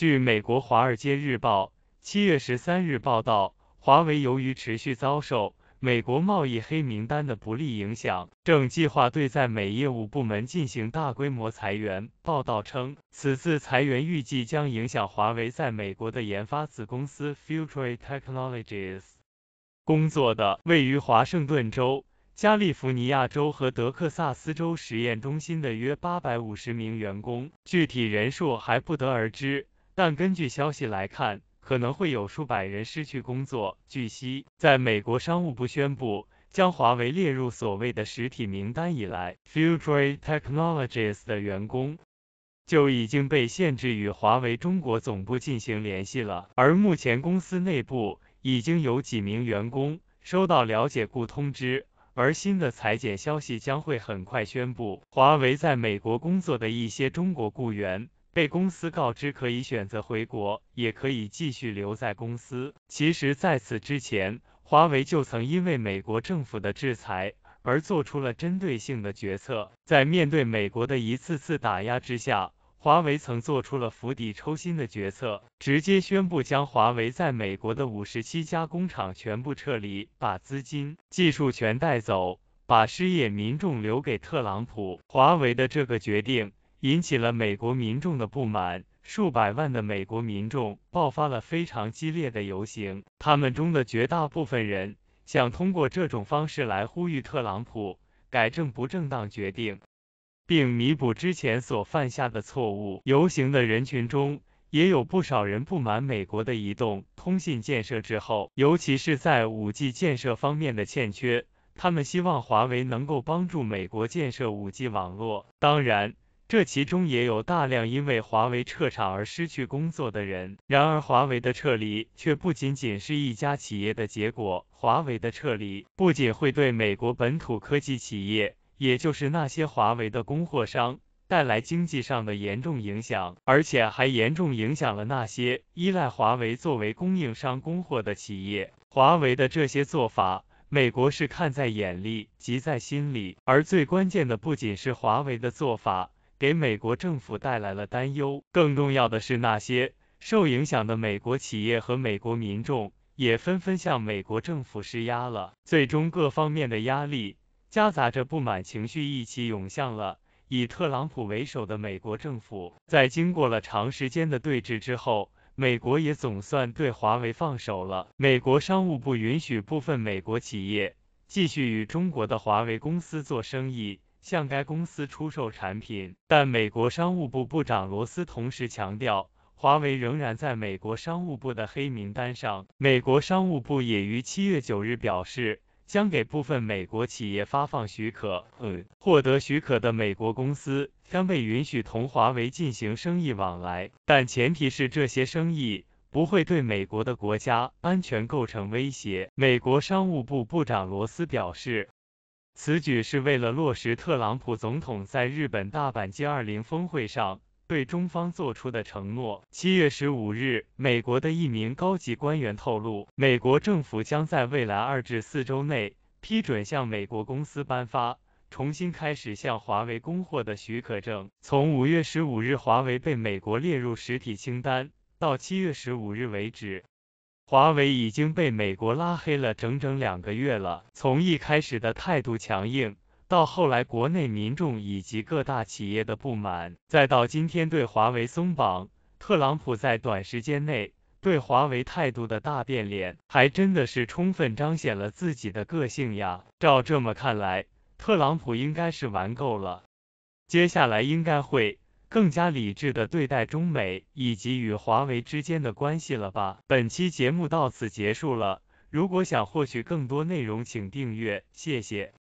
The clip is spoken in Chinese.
据美国《华尔街日报》七月十三日报道，华为由于持续遭受美国贸易黑名单的不利影响，正计划对在美业务部门进行大规模裁员。报道称，此次裁员预计将影响华为在美国的研发子公司 Future Technologies 工作的位于华盛顿州、加利福尼亚州和德克萨斯州实验中心的约八百五十名员工，具体人数还不得而知。但根据消息来看，可能会有数百人失去工作。据悉，在美国商务部宣布将华为列入所谓的实体名单以来，Future Technologies 的员工就已经被限制与华为中国总部进行联系了。而目前公司内部已经有几名员工收到了解雇通知，而新的裁减消息将会很快宣布。华为在美国工作的一些中国雇员。被公司告知可以选择回国，也可以继续留在公司。其实在此之前，华为就曾因为美国政府的制裁而做出了针对性的决策。在面对美国的一次次打压之下，华为曾做出了釜底抽薪的决策，直接宣布将华为在美国的五十七家工厂全部撤离，把资金、技术全带走，把失业民众留给特朗普。华为的这个决定。引起了美国民众的不满，数百万的美国民众爆发了非常激烈的游行，他们中的绝大部分人想通过这种方式来呼吁特朗普改正不正当决定，并弥补之前所犯下的错误。游行的人群中也有不少人不满美国的移动通信建设滞后，尤其是在五 G 建设方面的欠缺，他们希望华为能够帮助美国建设五 G 网络。当然。这其中也有大量因为华为撤场而失去工作的人。然而，华为的撤离却不仅仅是一家企业的结果。华为的撤离不仅会对美国本土科技企业，也就是那些华为的供货商带来经济上的严重影响，而且还严重影响了那些依赖华为作为供应商供货的企业。华为的这些做法，美国是看在眼里，急在心里。而最关键的，不仅是华为的做法。给美国政府带来了担忧。更重要的是，那些受影响的美国企业和美国民众也纷纷向美国政府施压了。最终，各方面的压力夹杂着不满情绪一起涌向了以特朗普为首的美国政府。在经过了长时间的对峙之后，美国也总算对华为放手了。美国商务部允许部分美国企业继续与中国的华为公司做生意。向该公司出售产品，但美国商务部部长罗斯同时强调，华为仍然在美国商务部的黑名单上。美国商务部也于七月九日表示，将给部分美国企业发放许可。获得许可的美国公司将被允许同华为进行生意往来，但前提是这些生意不会对美国的国家安全构成威胁。美国商务部部长罗斯表示。此举是为了落实特朗普总统在日本大阪 G20 峰会上对中方做出的承诺。七月十五日，美国的一名高级官员透露，美国政府将在未来二至四周内批准向美国公司颁发重新开始向华为供货的许可证。从五月十五日华为被美国列入实体清单到七月十五日为止。华为已经被美国拉黑了整整两个月了，从一开始的态度强硬，到后来国内民众以及各大企业的不满，再到今天对华为松绑，特朗普在短时间内对华为态度的大变脸，还真的是充分彰显了自己的个性呀。照这么看来，特朗普应该是玩够了，接下来应该会。更加理智的对待中美以及与华为之间的关系了吧？本期节目到此结束了，如果想获取更多内容，请订阅，谢谢。